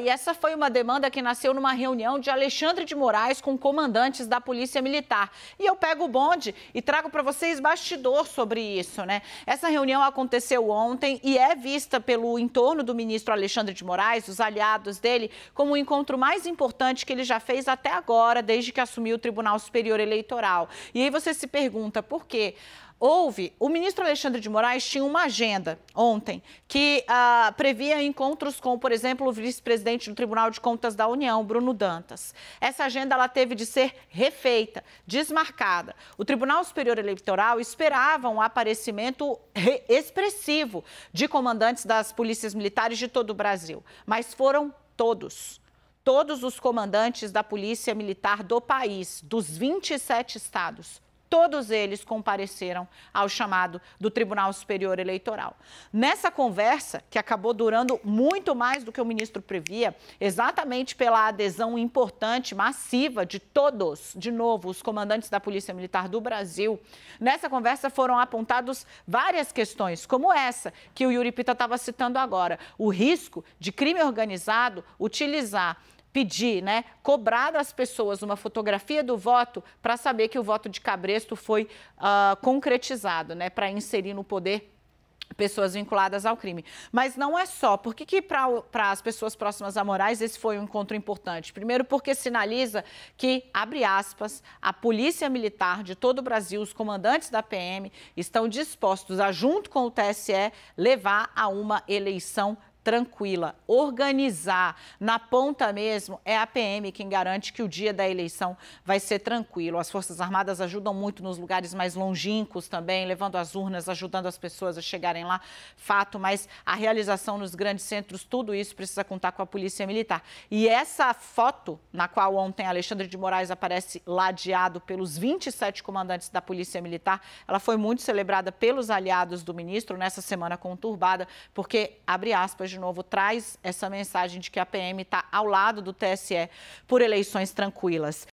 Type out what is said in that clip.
E essa foi uma demanda que nasceu numa reunião de Alexandre de Moraes com comandantes da Polícia Militar. E eu pego o bonde e trago para vocês bastidor sobre isso, né? Essa reunião aconteceu ontem e é vista pelo entorno do ministro Alexandre de Moraes, os aliados dele, como o encontro mais importante que ele já fez até agora, desde que assumiu o Tribunal Superior Eleitoral. E aí você se pergunta por quê? Houve, o ministro Alexandre de Moraes tinha uma agenda ontem que ah, previa encontros com, por exemplo, o vice-presidente do Tribunal de Contas da União, Bruno Dantas. Essa agenda ela teve de ser refeita, desmarcada. O Tribunal Superior Eleitoral esperava um aparecimento expressivo de comandantes das polícias militares de todo o Brasil, mas foram todos todos os comandantes da Polícia Militar do país, dos 27 estados. Todos eles compareceram ao chamado do Tribunal Superior Eleitoral. Nessa conversa, que acabou durando muito mais do que o ministro previa, exatamente pela adesão importante, massiva de todos, de novo, os comandantes da Polícia Militar do Brasil, nessa conversa foram apontadas várias questões, como essa que o Yuri Pita estava citando agora: o risco de crime organizado utilizar pedir, né, cobrar das pessoas uma fotografia do voto para saber que o voto de Cabresto foi uh, concretizado, né, para inserir no poder pessoas vinculadas ao crime. Mas não é só. Por que, que para as pessoas próximas a Moraes esse foi um encontro importante? Primeiro porque sinaliza que, abre aspas, a Polícia Militar de todo o Brasil, os comandantes da PM, estão dispostos a, junto com o TSE, levar a uma eleição tranquila, organizar na ponta mesmo, é a PM quem garante que o dia da eleição vai ser tranquilo. As Forças Armadas ajudam muito nos lugares mais longínquos também, levando as urnas, ajudando as pessoas a chegarem lá. Fato, mas a realização nos grandes centros, tudo isso precisa contar com a Polícia Militar. E essa foto, na qual ontem Alexandre de Moraes aparece ladeado pelos 27 comandantes da Polícia Militar, ela foi muito celebrada pelos aliados do ministro nessa semana conturbada, porque, abre aspas, de novo traz essa mensagem de que a PM está ao lado do TSE por eleições tranquilas.